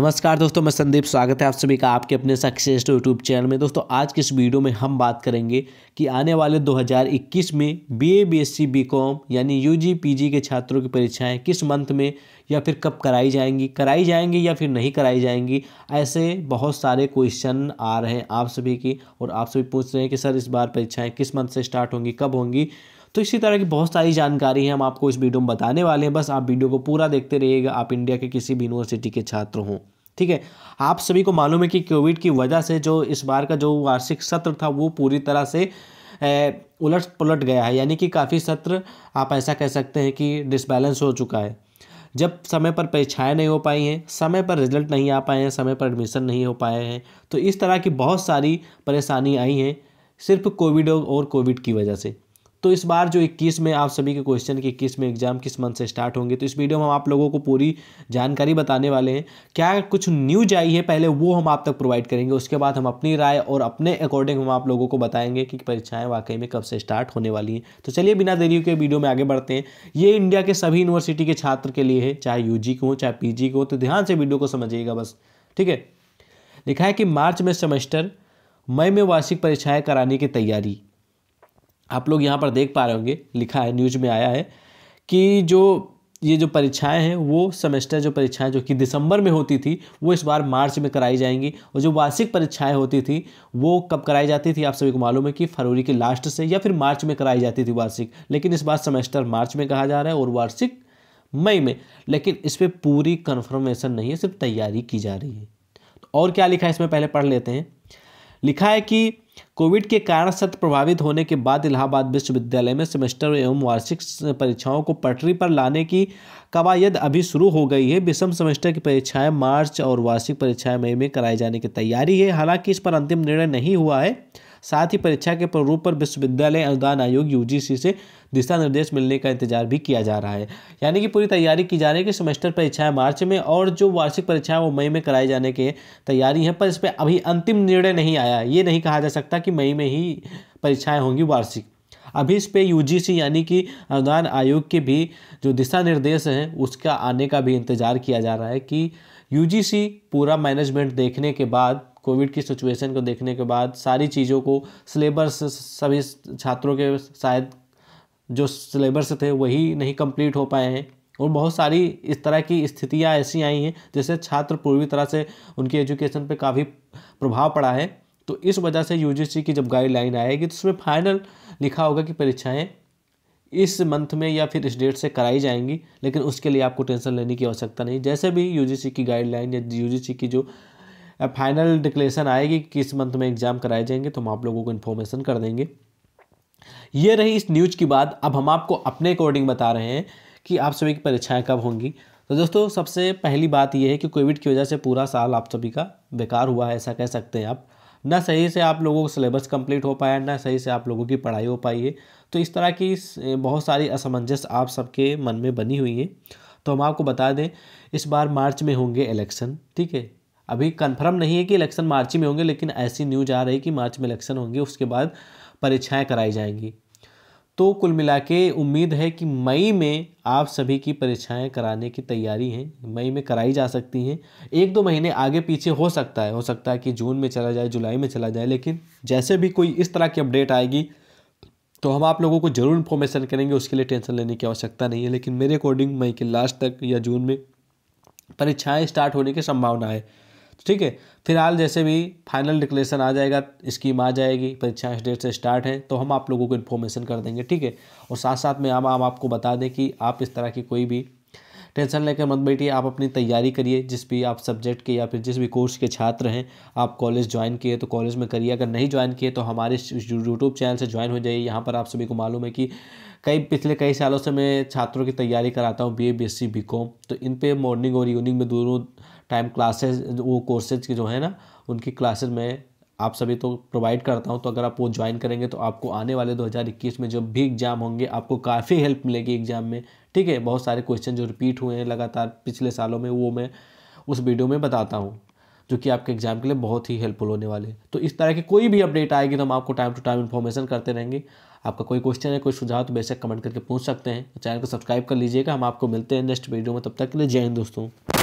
नमस्कार दोस्तों मैं संदीप स्वागत है आप सभी का आपके अपने सक्सेस यूट्यूब चैनल में दोस्तों आज के इस वीडियो में हम बात करेंगे कि आने वाले 2021 में बीए बीएससी बीकॉम यानी यूजी पीजी के छात्रों की परीक्षाएं किस मंथ में या फिर कब कराई जाएंगी कराई जाएंगी या फिर नहीं कराई जाएंगी ऐसे बहुत सारे क्वेश्चन आ रहे हैं आप सभी की और आप सभी पूछ रहे हैं कि सर इस बार परीक्षाएँ किस मंथ से स्टार्ट होंगी कब होंगी तो इसी तरह की बहुत सारी जानकारी है हम आपको इस वीडियो में बताने वाले हैं बस आप वीडियो को पूरा देखते रहिएगा आप इंडिया के किसी भी यूनिवर्सिटी के छात्र हों ठीक है आप सभी को मालूम है कि कोविड की वजह से जो इस बार का जो वार्षिक सत्र था वो पूरी तरह से उलट पलट गया है यानी कि काफ़ी सत्र आप ऐसा कह सकते हैं कि डिसबैलेंस हो चुका है जब समय पर परीक्षाएं नहीं हो पाई हैं समय पर रिजल्ट नहीं आ पाए हैं समय पर एडमिशन नहीं हो पाए हैं तो इस तरह की बहुत सारी परेशानी आई हैं सिर्फ कोविड और कोविड की वजह से तो इस बार जो इक्कीस में आप सभी के क्वेश्चन के इक्कीस में एग्जाम किस मंथ से स्टार्ट होंगे तो इस वीडियो में हम आप लोगों को पूरी जानकारी बताने वाले हैं क्या कुछ न्यूज आई है पहले वो हम आप तक प्रोवाइड करेंगे उसके बाद हम अपनी राय और अपने अकॉर्डिंग हम आप लोगों को बताएंगे कि परीक्षाएँ वाकई में कब से स्टार्ट होने वाली हैं तो चलिए बिना देरी के वीडियो में आगे बढ़ते हैं ये इंडिया के सभी यूनिवर्सिटी के छात्र के लिए है चाहे यू के हो चाहे पी के हो तो ध्यान से वीडियो को समझिएगा बस ठीक है लिखा है कि मार्च में सेमेस्टर मई में वार्षिक परीक्षाएं कराने की तैयारी आप लोग यहाँ पर देख पा रहे होंगे लिखा है न्यूज में आया है कि जो ये जो परीक्षाएं हैं वो सेमेस्टर जो परीक्षाएं जो कि दिसंबर में होती थी वो इस बार मार्च में कराई जाएंगी और जो वार्षिक परीक्षाएं होती थी वो कब कराई जाती थी आप सभी को मालूम है कि फरवरी के लास्ट से या फिर मार्च में कराई जाती थी वार्षिक लेकिन इस बार सेमेस्टर मार्च में कहा जा रहा है और वार्षिक मई में लेकिन इस पर पूरी कन्फर्मेशन नहीं है सिर्फ तैयारी की जा रही है तो और क्या लिखा है इसमें पहले पढ़ लेते हैं लिखा है कि कोविड के कारण सत प्रभावित होने के बाद इलाहाबाद विश्वविद्यालय में सेमेस्टर एवं वार्षिक परीक्षाओं को पटरी पर लाने की कवायद अभी शुरू हो गई है विषम सेमेस्टर की परीक्षाएं मार्च और वार्षिक परीक्षाएं मई में कराए जाने की तैयारी है हालांकि इस पर अंतिम निर्णय नहीं हुआ है साथ ही परीक्षा के प्रारूप पर विश्वविद्यालय अनुदान आयोग यू से दिशा निर्देश मिलने का इंतजार भी किया जा रहा है यानी कि पूरी तैयारी की जा रही है कि सेमेस्टर परीक्षाएं मार्च में और जो वार्षिक परीक्षाएं वो मई में कराए जाने के तैयारी है पर इस पर अभी अंतिम निर्णय नहीं आया ये नहीं कहा जा सकता कि मई में ही परीक्षाएं होंगी वार्षिक अभी इस पे यूजीसी यानी कि अनुदान आयोग के भी जो दिशा निर्देश हैं उसका आने का भी इंतज़ार किया जा रहा है कि यूजीसी पूरा मैनेजमेंट देखने के बाद कोविड की सिचुएशन को देखने के बाद सारी चीज़ों को सिलेबस सभी छात्रों के शायद जो सिलेबस थे वही नहीं कंप्लीट हो पाए हैं और बहुत सारी इस तरह की स्थितियाँ ऐसी आई हैं जैसे छात्र पूरी तरह से उनकी एजुकेशन पे काफ़ी प्रभाव पड़ा है तो इस वजह से यूजीसी की जब गाइडलाइन आएगी तो उसमें फाइनल लिखा होगा कि परीक्षाएँ इस मंथ में या फिर इस डेट से कराई जाएंगी लेकिन उसके लिए आपको टेंशन लेने की आवश्यकता नहीं जैसे भी यू की गाइडलाइन या यू की जो फाइनल डिक्लेरेशन आएगी कि किस मंथ में एग्ज़ाम कराए जाएंगे तो हम आप लोगों को इन्फॉर्मेशन कर देंगे ये रही इस न्यूज की बात अब हम आपको अपने अकॉर्डिंग बता रहे हैं कि आप सभी की परीक्षाएं कब होंगी तो दोस्तों सबसे पहली बात यह है कि कोविड की वजह से पूरा साल आप सभी का बेकार हुआ है ऐसा कह सकते हैं आप ना सही से आप लोगों का सिलेबस कंप्लीट हो पाया ना सही से आप लोगों की पढ़ाई हो पाई है तो इस तरह की बहुत सारी असमंजस आप सबके मन में बनी हुई है तो हम आपको बता दें इस बार मार्च में होंगे इलेक्शन ठीक है अभी कंफर्म नहीं है कि इलेक्शन मार्च में होंगे लेकिन ऐसी न्यूज आ रही है कि मार्च में इलेक्शन होंगे उसके बाद परीक्षाएँ कराई जाएंगी तो कुल मिला के उम्मीद है कि मई में आप सभी की परीक्षाएं कराने की तैयारी है मई में कराई जा सकती हैं एक दो महीने आगे पीछे हो सकता है हो सकता है कि जून में चला जाए जुलाई में चला जाए लेकिन जैसे भी कोई इस तरह की अपडेट आएगी तो हम आप लोगों को ज़रूर इन्फॉर्मेशन करेंगे उसके लिए टेंशन लेने की आवश्यकता नहीं है लेकिन मेरे अकॉर्डिंग मई के लास्ट तक या जून में परीक्षाएँ स्टार्ट होने की संभावना है ठीक है फिलहाल जैसे भी फाइनल डिक्लेरेशन आ जाएगा स्कीम आ जाएगी परीक्षा इस डेट से स्टार्ट है तो हम आप लोगों को इन्फॉर्मेशन कर देंगे ठीक है और साथ साथ में हम आप, आपको बता दें कि आप इस तरह की कोई भी टेंशन लेकर मत बैठिए आप अपनी तैयारी करिए जिस भी आप सब्जेक्ट के या फिर जिस भी कोर्स के छात्र हैं आप कॉलेज ज्वाइन किए तो कॉलेज में करिए अगर नहीं ज्वाइन किए तो हमारे यूट्यूब चैनल से ज्वाइन हो जाइए यहाँ पर आप सभी को मालूम है कि कई पिछले कई सालों से मैं छात्रों की तैयारी कराता हूँ B A B S C BCom तो इन पर मॉर्निंग और इवनिंग में दोनों टाइम क्लासेज वो कोर्सेज के जो है ना उनकी क्लासेज में आप सभी तो प्रोवाइड करता हूं तो अगर आप वो ज्वाइन करेंगे तो आपको आने वाले 2021 में जब भी एग्ज़ाम होंगे आपको काफ़ी हेल्प मिलेगी एग्ज़ाम में ठीक है बहुत सारे क्वेश्चन जो रिपीट हुए हैं लगातार पिछले सालों में वो मैं उस वीडियो में बताता हूँ जो कि आपके एग्जाम के लिए बहुत ही हेल्पफुल होने वाले तो इस तरह की कोई भी अपडेट आएगी तो हम आपको टाइम टू टाइम इन्फॉर्मेशन करते रहेंगे आपका कोई क्वेश्चन है कोई सुझाव तो बेशक कमेंट करके पूछ सकते हैं चैनल को सब्सक्राइब कर लीजिएगा हम आपको मिलते हैं नेक्स्ट वीडियो में तब तक के लिए जय हिंद दोस्तों